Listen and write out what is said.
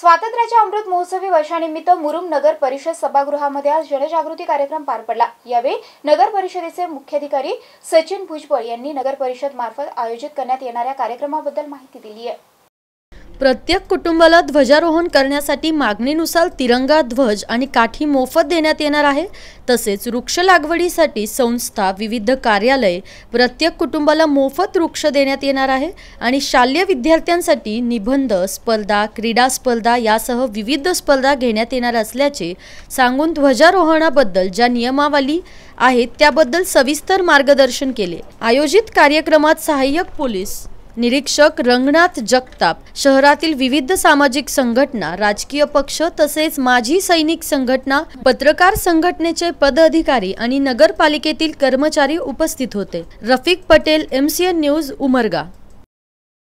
स्वातंत्र्याच्या अमृत महोत्सवी वर्षानिमित्त मुरुम नगर परिषद सभागृहामध्ये आज जनजागृती कार्यक्रम पार पडला यावेळी नगर परिषदेचे मुख्याधिकारी सचिन भुजबळ यांनी नगर परिषद मार्फत आयोजित करण्यात येणाऱ्या कार्यक्रमाबद्दल माहिती दिली आहे प्रत्येक कुटुंबाला ध्वजारोहण करण्यासाठी मागणीनुसार तिरंगा ध्वज आणि काठी मोफत देण्यात येणार आहे तसेच वृक्ष लागवडीसाठी संस्था विविध कार्यालय प्रत्येक कुटुंबाला मोफत वृक्ष देण्यात येणार आहे आणि शालेय विद्यार्थ्यांसाठी निबंध स्पर्धा क्रीडा स्पर्धा यासह विविध स्पर्धा घेण्यात येणार असल्याचे सांगून ध्वजारोहणाबद्दल ज्या नियमावली आहेत त्याबद्दल सविस्तर मार्गदर्शन केले आयोजित कार्यक्रमात सहाय्यक पोलीस निरीक्षक रंगनाथ जगताप शहरातील विविध सामाजिक संघटना राजकीय पक्ष तसेच माजी सैनिक संघटना पत्रकार संघटनेचे पदअधिकारी आणि नगरपालिकेतील कर्मचारी उपस्थित होते रफिक पटेल एमसीएन न्यूज उमरगा